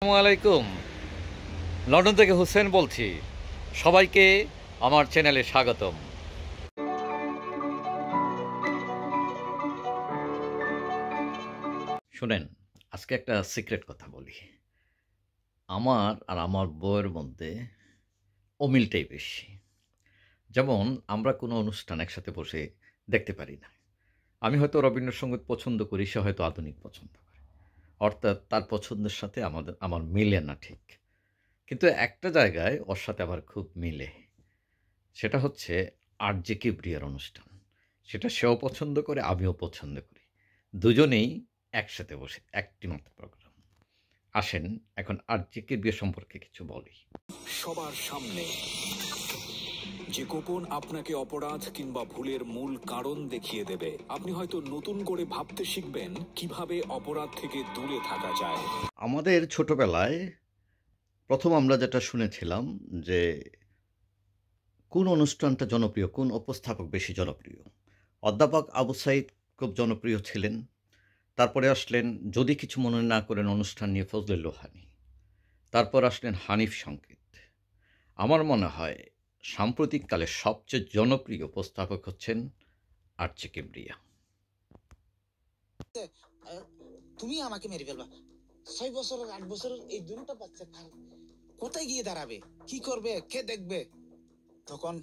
আসসালামাইকুম লন্ডন থেকে হোসেন বলছি সবাইকে আমার চ্যানেলে স্বাগতম শুনেন আজকে একটা সিক্রেট কথা বলি আমার আর আমার বইয়ের মধ্যে অমিলটাই বেশি যেমন আমরা কোনো অনুষ্ঠান একসাথে বসে দেখতে পারি না আমি হয়তো রবীন্দ্রসঙ্গীত পছন্দ করি সে হয়তো আধুনিক পছন্দ অর্থাৎ তার পছন্দের সাথে আমাদের আমার মিলে না ঠিক কিন্তু একটা জায়গায় ওর সাথে আমার খুব মিলে সেটা হচ্ছে আর জে কিবরিয়ার অনুষ্ঠান সেটা সেও পছন্দ করে আমিও পছন্দ করি দুজনেই একসাথে বসে একটি মাত্র প্রোগ্রাম আসেন এখন আর জে কিবরিয়া সম্পর্কে কিছু বলি সবার সামনে যে গোপন আপনাকে অপরাধ কিংবা ভুলের মূল কারণ দেখিয়ে দেবে আপনি হয়তো নতুন করে ভাবতে শিখবেন কিভাবে অপরাধ থেকে দূরে থাকা যায় আমাদের ছোটবেলায় প্রথম আমরা যেটা শুনেছিলাম যে কোন অনুষ্ঠানটা জনপ্রিয় কোন উপস্থাপক বেশি জনপ্রিয় অধ্যাপক আবু সাইদ খুব জনপ্রিয় ছিলেন তারপরে আসলেন যদি কিছু মনে না করেন অনুষ্ঠান নিয়ে ফজলে লোহানি তারপর আসলেন হানিফ সংকেত আমার মনে হয় সাম্প্রতিককালে সবচেয়ে জনপ্রিয় উপস্থাপক হচ্ছেন আর্চি কিমরিয়া তুমি আমাকে মেরে ফেলবা ছয় বছর আট বছর এই দুটো বাচ্চা কোথায় গিয়ে দাঁড়াবে কি করবে কে দেখবে তখন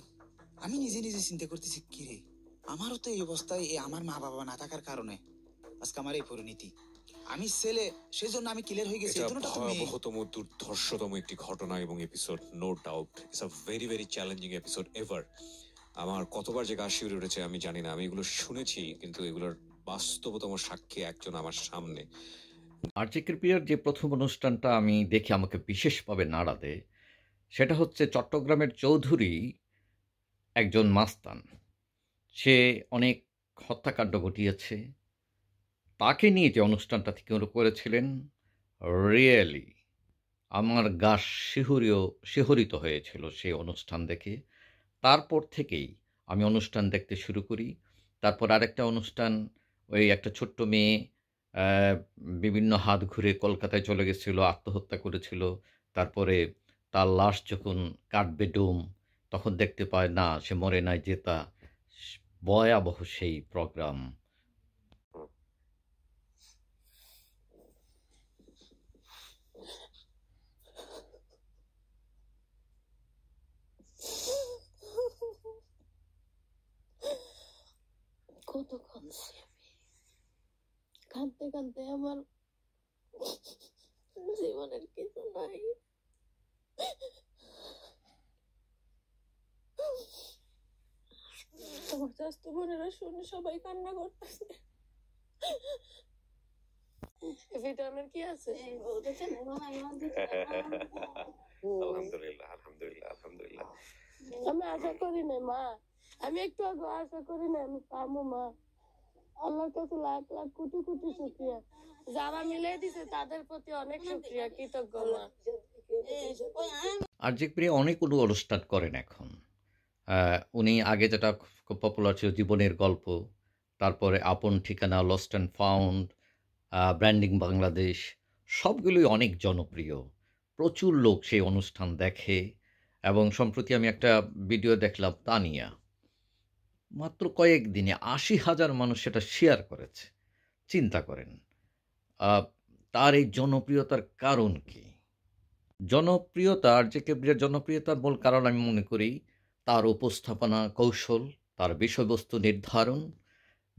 আমি নিজে নিজে চিন্তা করতেছি কি রে আমারও তো এই অবস্থায় এই আমার মা বাবা না থাকার কারণে আজকে আমার এই পরিণতি আমি ছেলে জন্য আমি ক্লিয়ার হয়ে গেছি এজন্য তো তুমি ভয়াবহতম দুর্ধর্ষতম একটি ঘটনা এবং episode no doubt it's a very very challenging episode ever আমার কতবার যে গা উঠেছে আমি জানি না আমি এগুলো শুনেছি কিন্তু এগুলোর বাস্তবতম সাক্ষী একজন আমার সামনে আর্চিকের কৃপিয়ার যে প্রথম অনুষ্ঠানটা আমি দেখে আমাকে বিশেষভাবে নাড়া দেয় সেটা হচ্ছে চট্টগ্রামের চৌধুরী একজন মাস্তান সে অনেক হত্যাকাণ্ড ঘটিয়েছে তাকে নিয়ে যে অনুষ্ঠানটা তিনি করেছিলেন রিয়েলি আমার গা শিহরীয় শিহরিত হয়েছিল সেই অনুষ্ঠান দেখে তারপর থেকেই আমি অনুষ্ঠান দেখতে শুরু করি তারপর আরেকটা অনুষ্ঠান ওই একটা ছোট্ট মেয়ে বিভিন্ন হাত ঘুরে কলকাতায় চলে গেছিলো আত্মহত্যা করেছিল তারপরে তার লাশ যখন কাটবে ডোম তখন দেখতে পায় না সে মরে নাই জেতা ভয়াবহ সেই প্রোগ্রাম কাঁদতে কাঁদতে আমার জীবনের কিছু নাই স্বাস্থ্য বোনেরা শুনে সবাই কান্না করতেছে ভিটামিন কি আছে আলহামদুলিল্লাহ আলহামদুলিল্লাহ আলহামদুলিল্লাহ আমি আশা করি না মা আমি একটু আগে আশা করি না আমি পামো মা আল্লাহর কাছে লাখ লাখ কোটি কোটি হ্যাঁ, শুক্রিয়া হ্যাঁ, হ্যাঁ। যারা মিলে দিছে তাদের প্রতি অনেক শুক্রিয়া কৃতজ্ঞ আরজেক অনেক অনু অনুষ্ঠান করেন এখন উনি আগে যেটা খুব পপুলার ছিল জীবনের গল্প তারপরে আপন ঠিকানা lost and found branding Bangladesh সবগুলোই অনেক জনপ্রিয় প্রচুর লোক সেই অনুষ্ঠান দেখে এবং সম্প্রতি আমি একটা ভিডিও দেখলাম তানিয়া মাত্র কয়েক দিনে আশি হাজার মানুষ সেটা শেয়ার করেছে চিন্তা করেন তার এই জনপ্রিয়তার কারণ কি জনপ্রিয়তার যে কেব্রিয়ার জনপ্রিয়তার মূল কারণ আমি মনে করি তার উপস্থাপনা কৌশল তার বিষয়বস্তু নির্ধারণ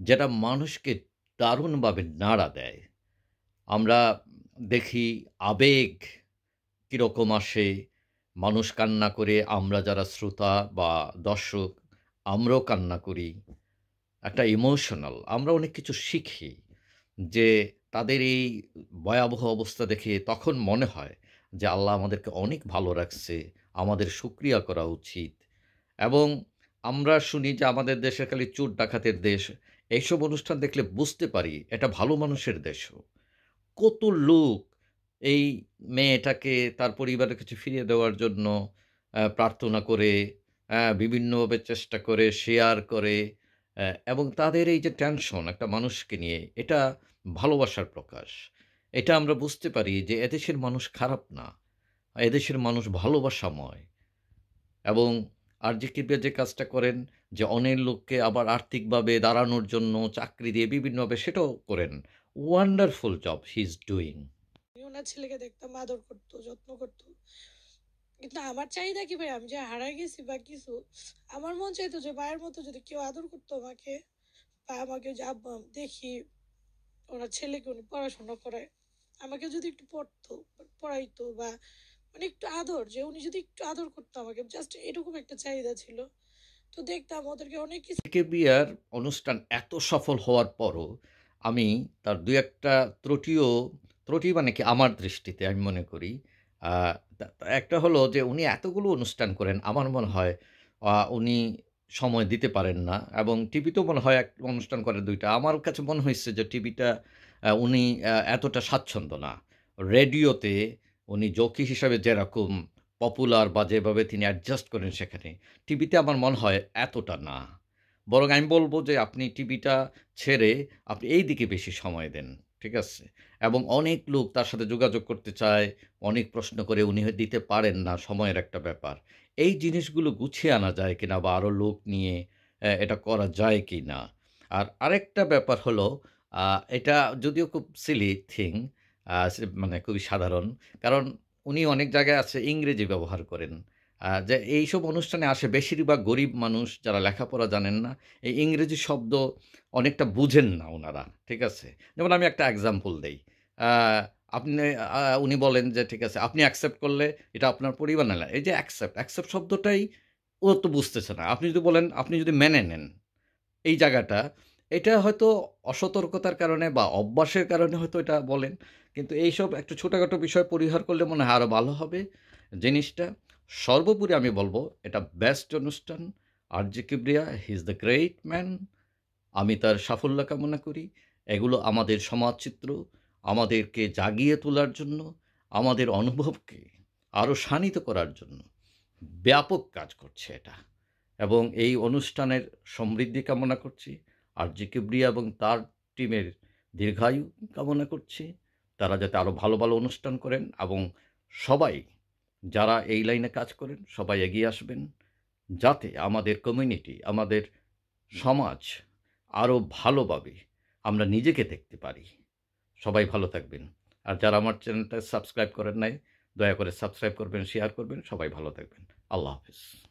যেটা মানুষকে দারুণভাবে নাড়া দেয় আমরা দেখি আবেগ কীরকম আসে মানুষ কান্না করে আমরা যারা শ্রোতা বা দর্শক আমরাও কান্না করি একটা ইমোশনাল আমরা অনেক কিছু শিখি যে তাদের এই ভয়াবহ অবস্থা দেখে তখন মনে হয় যে আল্লাহ আমাদেরকে অনেক ভালো রাখছে আমাদের সুক্রিয়া করা উচিত এবং আমরা শুনি যে আমাদের দেশে খালি চোর ডাকাতের দেশ এইসব অনুষ্ঠান দেখলে বুঝতে পারি এটা ভালো মানুষের দেশও কত লোক এই মেয়েটাকে তার পরিবারের কিছু ফিরিয়ে দেওয়ার জন্য প্রার্থনা করে হ্যাঁ, বিভিন্নভাবে চেষ্টা করে শেয়ার করে এবং তাদের এই যে টেনশন একটা মানুষকে নিয়ে এটা ভালোবাসার প্রকাশ এটা আমরা বুঝতে পারি যে এদেশের মানুষ খারাপ না এদেশের মানুষ ভালোবাসাময় এবং আর জি কিবরিয়া যে কাজটা করেন যে অনেক লোককে আবার আর্থিকভাবে দাঁড়ানোর জন্য চাকরি দিয়ে বিভিন্নভাবে সেটাও করেন wonderful job he is doing ছেলেকে দেখতাম আদর করতো যত্ন করতো কিন্তু আমার চাহিদা কি ভাই আমি যে হারাই গেছি বা কিছু আমার মন চাইতো যে মায়ের মতো যদি কেউ আদর করতো আমাকে বা আমাকে দেখি ওনার ছেলেকে উনি পড়াশোনা করায় আমাকে যদি একটু পড়তো পড়াইতো বা মানে একটু আদর যে উনি যদি একটু আদর করতো আমাকে জাস্ট এরকম একটা চাহিদা ছিল তো দেখতাম ওদেরকে অনেক কিছু বিয়ার অনুষ্ঠান এত সফল হওয়ার পরও আমি তার দু একটা ত্রুটিও ত্রুটি মানে কি আমার দৃষ্টিতে আমি মনে করি একটা হলো যে উনি এতগুলো অনুষ্ঠান করেন আমার মনে হয় উনি সময় দিতে পারেন না এবং টিভিতেও মনে হয় এক অনুষ্ঠান করে দুইটা আমার কাছে মনে হয়েছে যে টিভিটা উনি এতটা স্বাচ্ছন্দ্য না রেডিওতে উনি জকি হিসাবে যেরকম পপুলার বা যেভাবে তিনি অ্যাডজাস্ট করেন সেখানে টিভিতে আমার মনে হয় এতটা না বরং আমি বলবো যে আপনি টিভিটা ছেড়ে আপনি এই দিকে বেশি সময় দেন ঠিক আছে এবং অনেক লোক তার সাথে যোগাযোগ করতে চায় অনেক প্রশ্ন করে উনি দিতে পারেন না সময়ের একটা ব্যাপার এই জিনিসগুলো গুছিয়ে আনা যায় কি না বা আরও লোক নিয়ে এটা করা যায় কি না আর আরেকটা ব্যাপার হলো এটা যদিও খুব সিলি থিং মানে খুবই সাধারণ কারণ উনি অনেক জায়গায় আছে ইংরেজি ব্যবহার করেন যে এইসব অনুষ্ঠানে আসে বেশিরভাগ গরিব মানুষ যারা লেখাপড়া জানেন না এই ইংরেজি শব্দ অনেকটা বুঝেন না ওনারা ঠিক আছে যেমন আমি একটা এক্সাম্পল দেই আপনি উনি বলেন যে ঠিক আছে আপনি অ্যাকসেপ্ট করলে এটা আপনার পরিবার না এই যে অ্যাকসেপ্ট অ্যাকসেপ্ট শব্দটাই ও তো বুঝতেছে না আপনি যদি বলেন আপনি যদি মেনে নেন এই জায়গাটা এটা হয়তো অসতর্কতার কারণে বা অভ্যাসের কারণে হয়তো এটা বলেন কিন্তু এইসব একটা ছোটোখাটো বিষয় পরিহার করলে মনে হয় আরও ভালো হবে জিনিসটা সর্বোপরি আমি বলবো এটা বেস্ট অনুষ্ঠান আর G Kibria he is the great man আমি তার সাফল্য কামনা করি এগুলো আমাদের সমাজচিত্র আমাদেরকে জাগিয়ে তোলার জন্য আমাদের অনুভবকে আরও শানিত করার জন্য ব্যাপক কাজ করছে এটা এবং এই অনুষ্ঠানের সমৃদ্ধি কামনা করছি আর জি কিবরিয়া এবং তার টিমের দীর্ঘায়ু কামনা করছি তারা যাতে আরও ভালো ভালো অনুষ্ঠান করেন এবং সবাই যারা এই লাইনে কাজ করেন সবাই এগিয়ে আসবেন যাতে আমাদের কমিউনিটি আমাদের সমাজ আরও ভালোভাবে আমরা নিজেকে দেখতে পারি সবাই ভালো থাকবেন আর যারা আমার চ্যানেলটা সাবস্ক্রাইব করেন নাই দয়া করে সাবস্ক্রাইব করবেন শেয়ার করবেন সবাই ভালো থাকবেন আল্লাহ হাফিজ